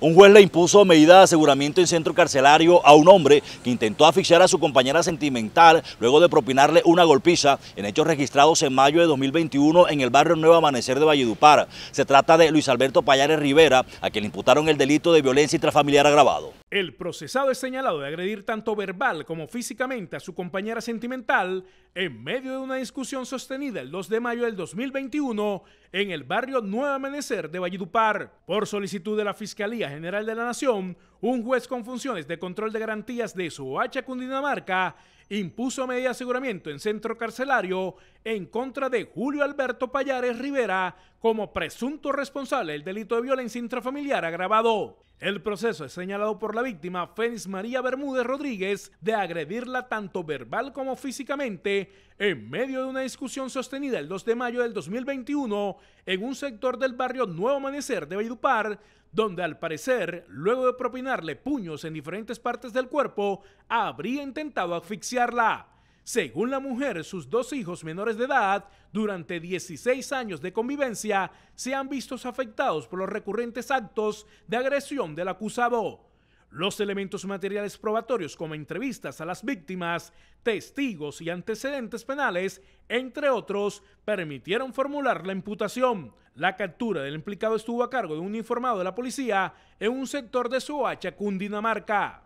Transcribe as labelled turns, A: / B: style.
A: Un juez le impuso medida de aseguramiento en centro carcelario a un hombre que intentó asfixiar a su compañera sentimental luego de propinarle una golpiza en hechos registrados en mayo de 2021 en el barrio Nuevo Amanecer de Valledupar. Se trata de Luis Alberto Payares Rivera, a quien le imputaron el delito de violencia intrafamiliar agravado.
B: El procesado es señalado de agredir tanto verbal como físicamente a su compañera sentimental en medio de una discusión sostenida el 2 de mayo del 2021 en el barrio Nuevo Amanecer de Valledupar. Por solicitud de la Fiscalía General de la Nación, un juez con funciones de control de garantías de Soacha, Cundinamarca, impuso media aseguramiento en centro carcelario en contra de Julio Alberto Payares Rivera como presunto responsable del delito de violencia intrafamiliar agravado. El proceso es señalado por la víctima Fénix María Bermúdez Rodríguez de agredirla tanto verbal como físicamente en medio de una discusión sostenida el 2 de mayo del 2021 en un sector del barrio Nuevo Amanecer de Valledupar, donde al parecer, luego de propinarle puños en diferentes partes del cuerpo, habría intentado asfixiar según la mujer, sus dos hijos menores de edad, durante 16 años de convivencia, se han visto afectados por los recurrentes actos de agresión del acusado. Los elementos materiales probatorios como entrevistas a las víctimas, testigos y antecedentes penales, entre otros, permitieron formular la imputación. La captura del implicado estuvo a cargo de un informado de la policía en un sector de Soacha, Cundinamarca.